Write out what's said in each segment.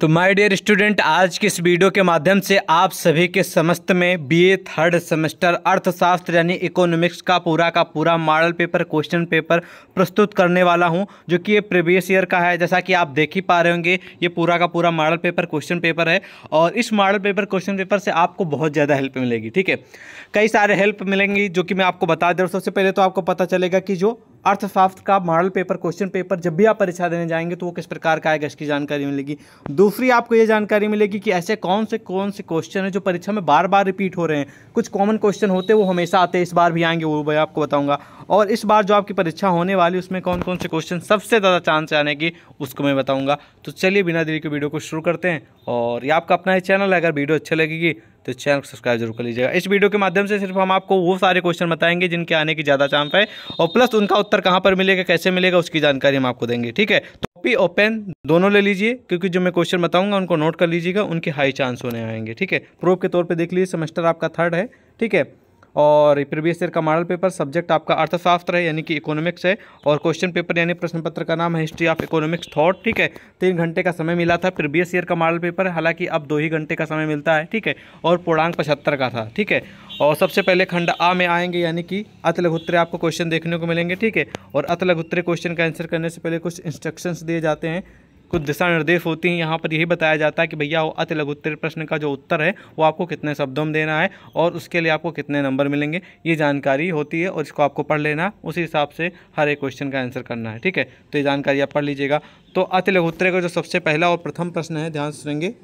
तो my dear student आज के इस वीडियो के माध्यम से आप सभी के समस्त में बीए थर्ड सेमेस्टर अर्थशास्त्र यानी इकोनॉमिक्स का पूरा का पूरा मॉडल पेपर क्वेश्चन पेपर प्रस्तुत करने वाला हूं जो कि ये प्रीवियस ईयर का है जैसा कि आप देख ही पा रहे होंगे ये पूरा का पूरा मॉडल पेपर क्वेश्चन पेपर है और इस मॉडल पेपर क्वेश्चन पेपर से आपको बहुत ज़्यादा हेल्प मिलेगी ठीक है कई सारे हेल्प मिलेंगी जो कि मैं आपको बता दे रहा हूँ सबसे पहले तो आपको पता चलेगा कि जो अर्थशास्त्र का मॉडल पेपर क्वेश्चन पेपर जब भी आप परीक्षा देने जाएंगे तो वो किस प्रकार का आएगा इसकी जानकारी मिलेगी दूसरी आपको ये जानकारी मिलेगी कि ऐसे कौन से कौन से क्वेश्चन हैं जो परीक्षा में बार बार रिपीट हो रहे हैं कुछ कॉमन क्वेश्चन होते हैं वो हमेशा आते हैं इस बार भी आएंगे वो मैं आपको बताऊँगा और इस बार जो आपकी परीक्षा होने वाली उसमें कौन कौन से क्वेश्चन सबसे ज़्यादा चांस आने की उसको मैं बताऊँगा तो चलिए बिना देरी के वीडियो को शुरू करते हैं और ये आपका अपना ही चैनल है अगर वीडियो अच्छी लगेगी तो चैनल को सब्सक्राइब जरूर कर लीजिएगा इस वीडियो के माध्यम से सिर्फ हम आपको वो सारे क्वेश्चन बताएंगे जिनके आने की ज़्यादा चांस है और प्लस उनका उत्तर कहाँ पर मिलेगा कैसे मिलेगा उसकी जानकारी हम आपको देंगे ठीक है कॉपी तो और पेन दोनों ले लीजिए क्योंकि जो मैं क्वेश्चन बताऊँगा उनको नोट कर लीजिएगा उनके हाई चांस होने आएंगे ठीक है प्रूफ के तौर पर देख लीजिए सेमेस्टर आपका थर्ड है ठीक है और प्रीवियस ईयर का मॉडल पेपर सब्जेक्ट आपका अर्थशास्त्र है यानी कि इकोनॉमिक्स है और क्वेश्चन पेपर यानी प्रश्न पत्र का नाम है हिस्ट्री ऑफ इकोनॉमिक्स थॉट ठीक है तीन घंटे का समय मिला था प्रीवियस ईयर का मॉडल पेपर हालांकि अब दो ही घंटे का समय मिलता है ठीक है और पूर्णांक पचहत्तर का था ठीक है और सबसे पहले खंड आ में आएंगे यानी कि अतलघुत्रे आपको क्वेश्चन देखने को मिलेंगे ठीक है और अतलघुत्रे क्वेश्चन का आंसर करने से पहले कुछ इंस्ट्रक्शंस दिए जाते हैं कुछ दिशा निर्देश होती हैं यहाँ पर यही बताया जाता है कि भैया वो अति लघुत्तर प्रश्न का जो उत्तर है वो आपको कितने शब्दों में देना है और उसके लिए आपको कितने नंबर मिलेंगे ये जानकारी होती है और इसको आपको पढ़ लेना उसी हिसाब से हर एक क्वेश्चन का आंसर करना है ठीक है तो ये जानकारी आप पढ़ लीजिएगा तो अति लघुत्तर का जो सबसे पहला और प्रथम प्रश्न है ध्यान सुनेंगे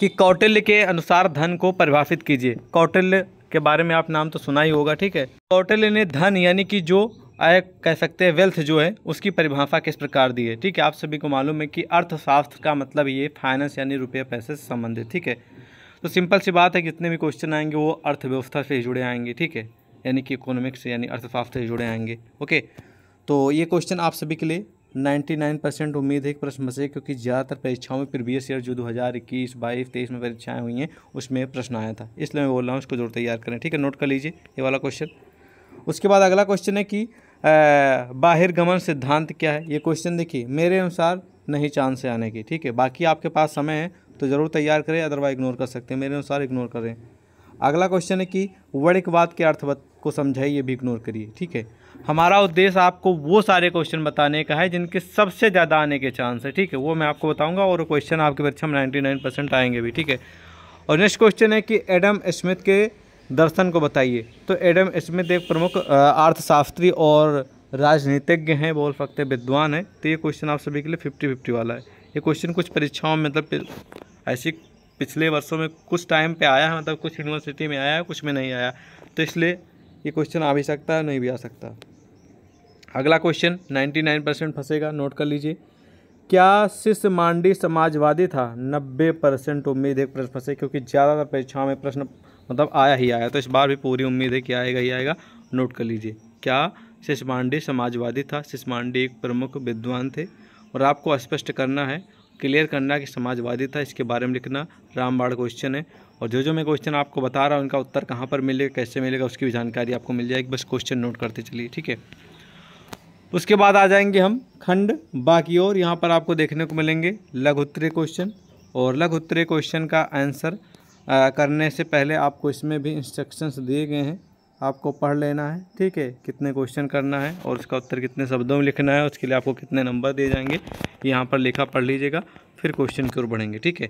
कि कौटिल्य के अनुसार धन को परिभाषित कीजिए कौटिल्य के बारे में आप नाम तो सुना ही होगा ठीक है कौटिल्य ने धन यानी कि जो आय कह सकते हैं वेल्थ जो है उसकी परिभाषा किस प्रकार दी है ठीक है आप सभी को मालूम है कि अर्थशास्त्र का मतलब ये फाइनेंस यानी रुपये पैसे से संबंधित ठीक है तो सिंपल सी बात है जितने भी क्वेश्चन आएंगे वो अर्थव्यवस्था से जुड़े आएंगे ठीक है यानी कि इकोनॉमिक्स यानी अर्थशास्त्र से जुड़े आएंगे ओके तो ये क्वेश्चन आप सभी के लिए 99 परसेंट उम्मीद है कि प्रश्न बसे क्योंकि ज़्यादातर परीक्षाओं में प्रीवियस ईयर जो 2021, बाईस तेईस में परीक्षाएं हुई हैं उसमें प्रश्न आया था इसलिए मैं बोल रहा हूँ उसको जरूर तैयार करें ठीक है नोट कर लीजिए ये वाला क्वेश्चन उसके बाद अगला क्वेश्चन है कि बाहिर गमन सिद्धांत क्या है ये क्वेश्चन देखिए मेरे अनुसार नहीं चांस से आने की ठीक है बाकी आपके पास समय है तो ज़रूर तैयार करें अदरवाइज इग्नोर कर सकते हैं मेरे अनुसार इग्नोर करें अगला क्वेश्चन है कि वर्णिकवाद के अर्थवत को समझाइए ये भी इग्नोर करिए ठीक है हमारा उद्देश्य आपको वो सारे क्वेश्चन बताने का है जिनके सबसे ज़्यादा आने के चांस है ठीक है वो मैं आपको बताऊँगा और क्वेश्चन आपके परीक्षा में 99 परसेंट आएंगे भी ठीक है और नेक्स्ट क्वेश्चन है कि एडम स्मिथ के दर्शन को बताइए तो एडम स्मिथ एक प्रमुख अर्थशास्त्री और राजनीतिज्ञ हैं बोल सकते हैं विद्वान हैं तो ये क्वेश्चन आप सभी के लिए फिफ्टी फिफ्टी वाला है ये क्वेश्चन कुछ परीक्षाओं में मतलब ऐसी पिछले वर्षों में कुछ टाइम पे आया है मतलब कुछ यूनिवर्सिटी में आया है कुछ में नहीं आया तो इसलिए ये क्वेश्चन आ भी सकता है नहीं भी आ सकता अगला क्वेश्चन नाइन्टी नाइन परसेंट फंसेगा नोट कर लीजिए क्या शिष्य मांडी समाजवादी था नब्बे परसेंट उम्मीद एक प्रश्न फंसे क्योंकि ज़्यादातर परीक्षाओं में प्रश्न मतलब आया ही आया तो इस बार भी पूरी उम्मीद है कि आएगा ही आएगा नोट कर लीजिए क्या शिषमांडी समाजवादी था शिषमांडी एक प्रमुख विद्वान थे और आपको स्पष्ट करना है क्लियर करना कि समाजवादी था इसके बारे में लिखना रामबाड़ क्वेश्चन है और जो जो मैं क्वेश्चन आपको बता रहा हूँ उनका उत्तर कहाँ पर मिलेगा कैसे मिलेगा उसकी भी जानकारी आपको मिल जाएगी बस क्वेश्चन नोट करते चलिए ठीक है उसके बाद आ जाएंगे हम खंड बाकी और यहाँ पर आपको देखने को मिलेंगे उत्तरे क्वेश्चन और उत्तरे क्वेश्चन का आंसर करने से पहले आपको इसमें भी इंस्ट्रक्शंस दिए गए हैं आपको पढ़ लेना है ठीक है कितने क्वेश्चन करना है और उसका उत्तर कितने शब्दों में लिखना है उसके लिए आपको कितने नंबर दिए जाएंगे यहाँ पर लिखा पढ़ लीजिएगा फिर क्वेश्चन की ओर बढ़ेंगे ठीक है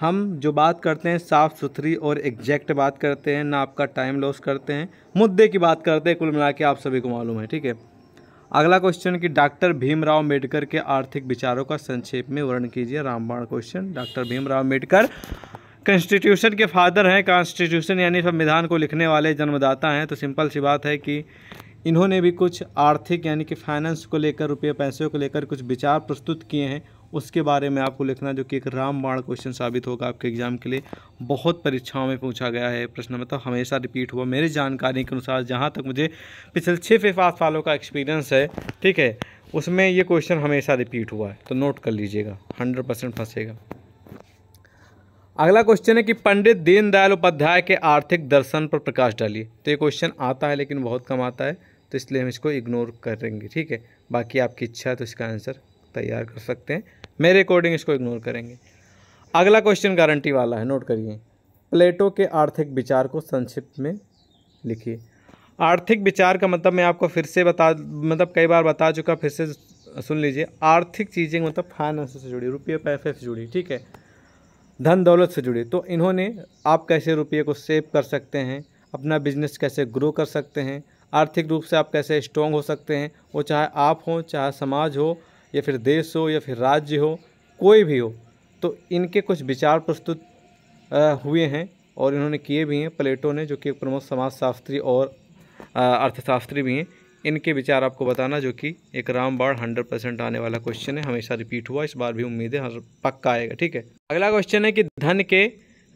हम जो बात करते हैं साफ़ सुथरी और एग्जैक्ट बात करते हैं ना आपका टाइम लॉस करते हैं मुद्दे की बात करते हैं कुल मिला के आप सभी को मालूम है ठीक है अगला क्वेश्चन कि डॉक्टर भीमराव अम्बेडकर के आर्थिक विचारों का संक्षेप में वर्णन कीजिए रामबाण question doctor Bhimrao Ambedkar constitution के फादर हैं कॉन्स्टिट्यूशन यानी संविधान को लिखने वाले जन्मदाता हैं तो सिंपल सी बात है कि इन्होंने भी कुछ आर्थिक यानी कि फाइनेंस को लेकर रुपये पैसे को लेकर कुछ विचार प्रस्तुत किए हैं उसके बारे में आपको लिखना जो कि एक रामबाण क्वेश्चन साबित होगा आपके एग्जाम के लिए बहुत परीक्षाओं में पूछा गया है प्रश्न मतलब हमेशा रिपीट हुआ मेरे जानकारी के अनुसार जहाँ तक मुझे पिछले छः से सात सालों का एक्सपीरियंस है ठीक है उसमें ये क्वेश्चन हमेशा रिपीट हुआ है तो नोट कर लीजिएगा हंड्रेड परसेंट फंसेगा अगला क्वेश्चन है कि पंडित दीनदयाल उपाध्याय के आर्थिक दर्शन पर प्रकाश डालिए तो ये क्वेश्चन आता है लेकिन बहुत कम आता है तो इसलिए हम इसको इग्नोर करेंगे ठीक है बाकी आपकी इच्छा है तो इसका आंसर तैयार कर सकते हैं मेरे अकॉर्डिंग इसको इग्नोर करेंगे अगला क्वेश्चन गारंटी वाला है नोट करिए प्लेटो के आर्थिक विचार को संक्षिप्त में लिखिए आर्थिक विचार का मतलब मैं आपको फिर से बता मतलब कई बार बता चुका फिर से सुन लीजिए आर्थिक चीज़ें मतलब फाइनेंस से जुड़ी रुपये पैसे से जुड़ी ठीक है धन दौलत से जुड़े तो इन्होंने आप कैसे रुपये को सेव कर सकते हैं अपना बिजनेस कैसे ग्रो कर सकते हैं आर्थिक रूप से आप कैसे स्ट्रॉन्ग हो सकते हैं वो चाहे आप हो चाहे समाज हो या फिर देश हो या फिर राज्य हो कोई भी हो तो इनके कुछ विचार प्रस्तुत हुए हैं और इन्होंने किए भी हैं प्लेटो ने जो कि प्रमुख समाजशास्त्री और अर्थशास्त्री भी हैं इनके विचार आपको बताना जो कि एक राम बाढ़ हंड्रेड परसेंट आने वाला क्वेश्चन है हमेशा रिपीट हुआ इस बार भी उम्मीद है पक्का आएगा ठीक है अगला क्वेश्चन है कि धन के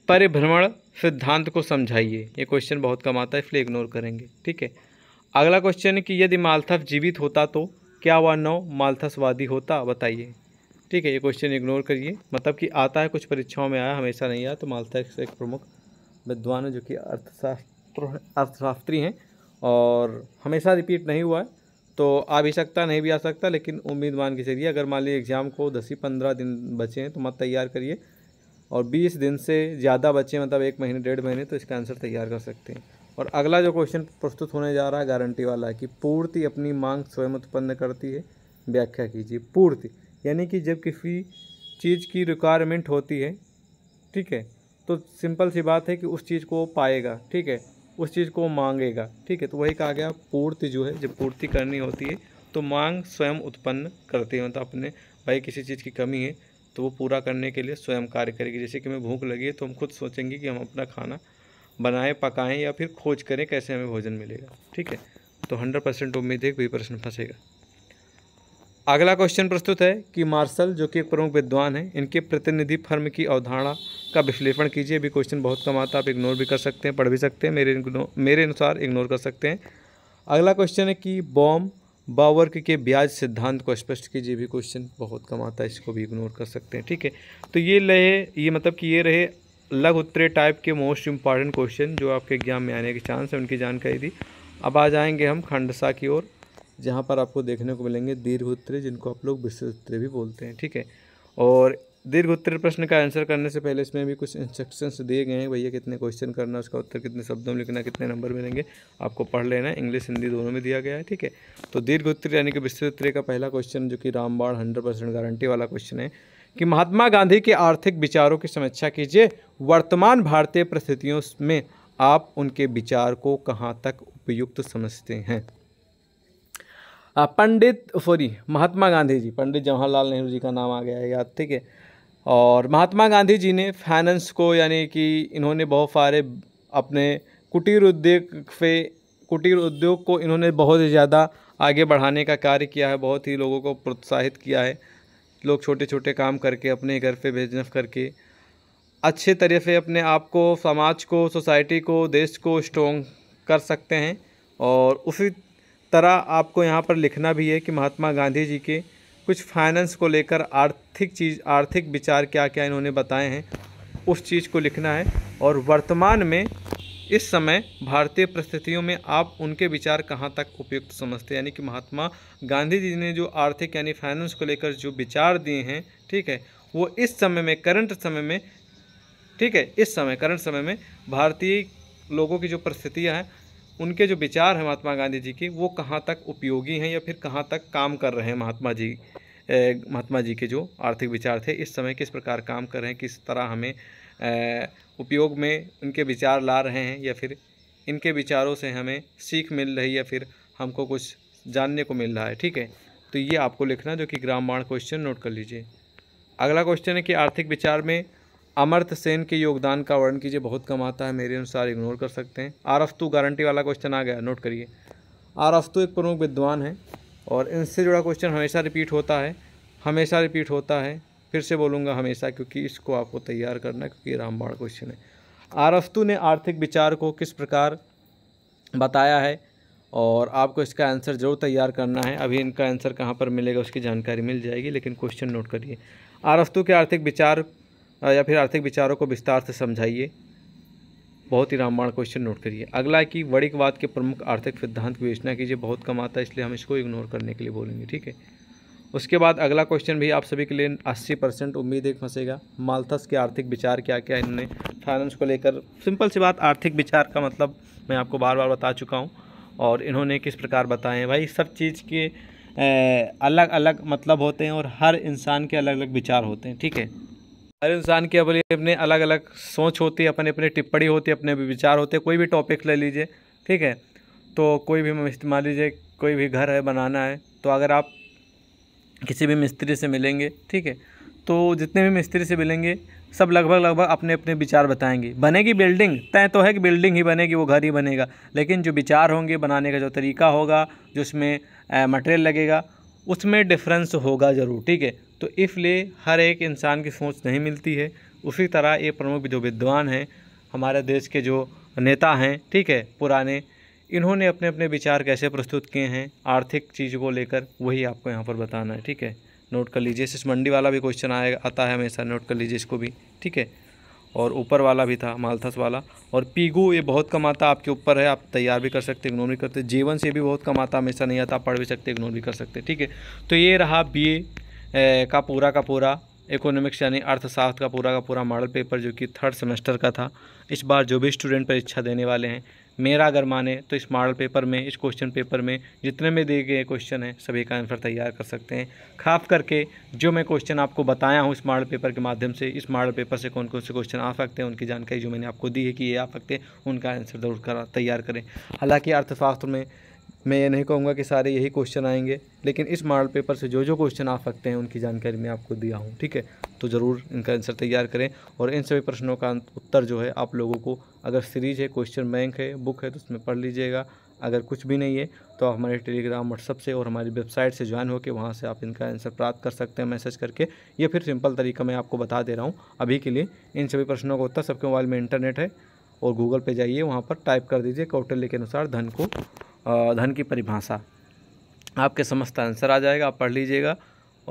परिभ्रमण सिद्धांत को समझाइए ये क्वेश्चन बहुत कम आता है इसलिए इग्नोर करेंगे ठीक है अगला क्वेश्चन है कि यदि मालथस जीवित होता तो क्या वह नौ मालथसवादी होता बताइए ठीक है ये क्वेश्चन इग्नोर करिए मतलब कि आता है कुछ परीक्षाओं में आया हमेशा नहीं आया तो मालथस एक प्रमुख विद्वान है जो कि अर्थशास्त्र अर्थशास्त्री हैं और हमेशा रिपीट नहीं हुआ है तो आ भी सकता नहीं भी आ सकता लेकिन उम्मीद मान के चलिए अगर मान लीजिए एग्ज़ाम को दस ही पंद्रह दिन बचे हैं तो मत तैयार करिए और बीस दिन से ज़्यादा बचे मतलब एक महीने डेढ़ महीने तो इसका आंसर तैयार कर सकते हैं और अगला जो क्वेश्चन प्रस्तुत होने जा रहा है गारंटी वाला है कि पूर्ति अपनी मांग स्वयं उत्पन्न करती है व्याख्या कीजिए पूर्ति यानी कि जब किसी चीज़ की रिक्वायरमेंट होती है ठीक है तो सिंपल सी बात है कि उस चीज़ को पाएगा ठीक है उस चीज़ को मांगेगा ठीक है तो वही कहा गया पूर्ति जो है जब पूर्ति करनी होती है तो मांग स्वयं उत्पन्न करती है मतलब तो अपने भाई किसी चीज़ की कमी है तो वो पूरा करने के लिए स्वयं कार्य करेगी जैसे कि हमें भूख लगी है तो हम खुद सोचेंगे कि हम अपना खाना बनाएं पकाएं या फिर खोज करें कैसे हमें भोजन मिलेगा ठीक है तो हंड्रेड परसेंट उम्मीद है कोई प्रश्न फंसेगा अगला क्वेश्चन प्रस्तुत है कि मार्शल जो कि एक प्रमुख विद्वान है इनके प्रतिनिधि फर्म की अवधारणा का विश्लेषण कीजिए भी क्वेश्चन बहुत कम आता है आप इग्नोर भी कर सकते हैं पढ़ भी सकते हैं मेरे मेरे अनुसार इग्नोर कर सकते हैं अगला क्वेश्चन है कि बॉम बावर्क के ब्याज सिद्धांत को स्पष्ट कीजिए भी क्वेश्चन बहुत कम आता है इसको भी इग्नोर कर सकते हैं ठीक है तो ये रहे ये मतलब कि ये रहे लघु उत्तरे टाइप के मोस्ट इम्पॉर्टेंट क्वेश्चन जो आपके एग्जाम में आने के चांस है उनकी जानकारी दी अब आ जाएंगे हम खंडसा की ओर जहाँ पर आपको देखने को मिलेंगे दीर्घोत्तरी जिनको आप लोग विस्तृत विशेषोत्तरी भी बोलते हैं ठीक है और दीर्घ उत्तर प्रश्न का आंसर करने से पहले इसमें भी कुछ इंस्ट्रक्शंस दिए गए हैं भैया कितने क्वेश्चन करना उसका उत्तर कितने शब्दों में लिखना कितने नंबर मिलेंगे आपको पढ़ लेना इंग्लिश हिंदी दोनों में दिया गया है ठीक है तो दीर्घ उत्तर यानी कि विस्तृत उत्तरीय का पहला क्वेश्चन जो कि रामबाण हंड्रेड परसेंट गारंटी वाला क्वेश्चन है कि महात्मा गांधी के आर्थिक विचारों की समीक्षा कीजिए वर्तमान भारतीय परिस्थितियों में आप उनके विचार को कहाँ तक उपयुक्त समझते हैं पंडित सॉरी महात्मा गांधी जी पंडित जवाहरलाल नेहरू जी का नाम आ गया है याद ठीक है और महात्मा गांधी जी ने फाइनेंस को यानी कि इन्होंने बहुत सारे अपने कुटीर उद्योग से कुटीर उद्योग को इन्होंने बहुत ही ज़्यादा आगे बढ़ाने का कार्य किया है बहुत ही लोगों को प्रोत्साहित किया है लोग छोटे छोटे काम करके अपने घर पे बिजनेस करके अच्छे तरह से अपने आप को समाज को सोसाइटी को देश को स्ट्रोंग कर सकते हैं और उसी तरह आपको यहाँ पर लिखना भी है कि महात्मा गांधी जी के कुछ फाइनेंस को लेकर आर्थिक चीज़ आर्थिक विचार क्या क्या इन्होंने बताए हैं उस चीज़ को लिखना है और वर्तमान में इस समय भारतीय परिस्थितियों में आप उनके विचार कहाँ तक उपयुक्त समझते हैं यानी कि महात्मा गांधी जी ने जो आर्थिक यानी फाइनेंस को लेकर जो विचार दिए हैं ठीक है वो इस समय में करंट समय में ठीक है इस समय करंट समय में भारतीय लोगों की जो परिस्थितियाँ हैं उनके जो विचार हैं महात्मा गांधी जी के वो कहाँ तक उपयोगी हैं या फिर कहाँ तक काम कर रहे हैं महात्मा जी महात्मा जी के जो आर्थिक विचार थे इस समय किस प्रकार काम कर रहे हैं किस तरह हमें उपयोग में उनके विचार ला रहे हैं या फिर इनके विचारों से हमें सीख मिल रही या फिर हमको कुछ जानने को मिल रहा है ठीक है तो ये आपको लिखना जो कि ग्राम क्वेश्चन नोट कर लीजिए अगला क्वेश्चन है कि आर्थिक विचार में अमर्त सेन के योगदान का वर्णन कीजिए बहुत कम आता है मेरे अनुसार इग्नोर कर सकते हैं आरफ्तू गारंटी वाला क्वेश्चन आ गया नोट करिए आरफ्तू एक प्रमुख विद्वान है और इनसे जुड़ा क्वेश्चन हमेशा रिपीट होता है हमेशा रिपीट होता है फिर से बोलूँगा हमेशा क्योंकि इसको आपको तैयार करना है क्योंकि रामबाण क्वेश्चन है आरफ्तू ने आर्थिक विचार को किस प्रकार बताया है और आपको इसका आंसर जरूर तैयार करना है अभी इनका आंसर कहाँ पर मिलेगा उसकी जानकारी मिल जाएगी लेकिन क्वेश्चन नोट करिए आरफ्तू के आर्थिक विचार हाँ, या फिर आर्थिक विचारों को विस्तार से समझाइए बहुत ही रामबाण क्वेश्चन नोट करिए अगला है कि वणिकवाद के प्रमुख आर्थिक सिद्धांत की विवेचना कीजिए बहुत कम आता है इसलिए हम इसको इग्नोर करने के लिए बोलेंगे ठीक है उसके बाद अगला क्वेश्चन भी आप सभी के लिए 80 परसेंट उम्मीद एक फंसेगा मालथस के आर्थिक विचार क्या क्या इन्होंने फाइनेंस को लेकर सिंपल सी बात आर्थिक विचार का मतलब मैं आपको बार बार बता चुका हूँ और इन्होंने किस प्रकार बताए हैं भाई सब चीज़ के अलग अलग मतलब होते हैं और हर इंसान के अलग अलग विचार होते हैं ठीक है हर इंसान की अपनी अपने अलग अलग सोच होती है अपने अपने टिप्पणी होती है अपने भी विचार होते हैं कोई भी टॉपिक ले लीजिए ठीक है तो कोई भी मान लीजिए कोई भी घर है बनाना है तो अगर आप किसी भी मिस्त्री से मिलेंगे ठीक है तो जितने भी मिस्त्री से मिलेंगे सब लगभग लगभग अपने अपने विचार बताएंगे बनेगी बिल्डिंग तय तो है कि बिल्डिंग ही बनेगी वो घर ही बनेगा लेकिन जो विचार होंगे बनाने का जो तरीका होगा जो उसमें मटेरियल लगेगा उसमें डिफरेंस होगा ज़रूर ठीक है तो इसलिए हर एक इंसान की सोच नहीं मिलती है उसी तरह ये प्रमुख जो विद्वान हैं हमारे देश के जो नेता हैं ठीक है पुराने इन्होंने अपने अपने विचार कैसे प्रस्तुत किए हैं आर्थिक चीज़ को लेकर वही आपको यहाँ पर बताना है ठीक है नोट कर लीजिए इस मंडी वाला भी क्वेश्चन आएगा आता है हमेशा नोट कर लीजिए इसको भी ठीक है और ऊपर वाला भी था मालथस वाला और पीगू ये बहुत कम आता आपके ऊपर है आप तैयार भी कर सकते इग्नोर भी करते जीवन से भी बहुत कम आता हमेशा नहीं आता पढ़ भी सकते इग्नोर भी कर सकते ठीक है तो ये रहा बी का पूरा का पूरा इकोनॉमिक्स यानी अर्थशास्त्र का पूरा का पूरा मॉडल पेपर जो कि थर्ड सेमेस्टर का था इस बार जो भी स्टूडेंट परीक्षा देने वाले हैं मेरा अगर माने तो इस मॉडल पेपर में इस क्वेश्चन पेपर में जितने में दिए गए क्वेश्चन हैं सभी का आंसर तैयार कर सकते हैं खास करके जो मैं क्वेश्चन आपको बताया हूँ इस मॉडल पेपर के माध्यम से इस मॉडल पेपर से कौन कौन से क्वेश्चन आ सकते हैं उनकी जानकारी जो मैंने आपको दी है कि ये आ सकते हैं उनका आंसर जरूर करा तैयार करें हालाँकि अर्थशास्त्र में मैं ये नहीं कहूँगा कि सारे यही क्वेश्चन आएंगे लेकिन इस मॉडल पेपर से जो जो क्वेश्चन आ सकते हैं उनकी जानकारी मैं आपको दिया हूँ ठीक है तो ज़रूर इनका आंसर तैयार करें और इन सभी प्रश्नों का उत्तर जो है आप लोगों को अगर सीरीज है क्वेश्चन बैंक है बुक है तो उसमें पढ़ लीजिएगा अगर कुछ भी नहीं है तो आप हमारे टेलीग्राम व्हाट्सअप से और हमारी वेबसाइट से ज्वाइन होकर वहाँ से आप इनका आंसर प्राप्त कर सकते हैं मैसेज करके या फिर सिंपल तरीका मैं आपको बता दे रहा हूँ अभी के लिए इन सभी प्रश्नों का उत्तर सबके मोबाइल में इंटरनेट है और गूगल पे जाइए वहाँ पर टाइप कर दीजिए कौटल्य के अनुसार धन को धन की परिभाषा आपके समस्त आंसर आ जाएगा आप पढ़ लीजिएगा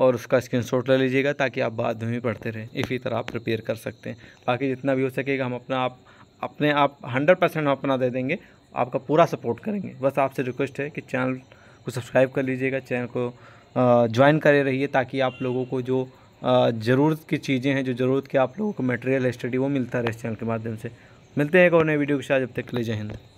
और उसका स्क्रीनशॉट ले लीजिएगा ताकि आप बाद में भी पढ़ते रहें इसी तरह आप प्रिपेयर कर सकते हैं बाकी जितना भी हो सकेगा हम अपना आप अपने आप हंड्रेड परसेंट हम अपना दे देंगे आपका पूरा सपोर्ट करेंगे बस आपसे रिक्वेस्ट है कि चैनल को सब्सक्राइब कर लीजिएगा चैनल को ज्वाइन करे रहिए ताकि आप लोगों को जो ज़रूरत की चीज़ें हैं जो ज़रूरत के आप लोगों को मटेरियल स्टडी वो मिलता रहे इस चैनल के माध्यम से मिलते हैं एक और नए वीडियो के साथ जब तक ले जाए जय हिंद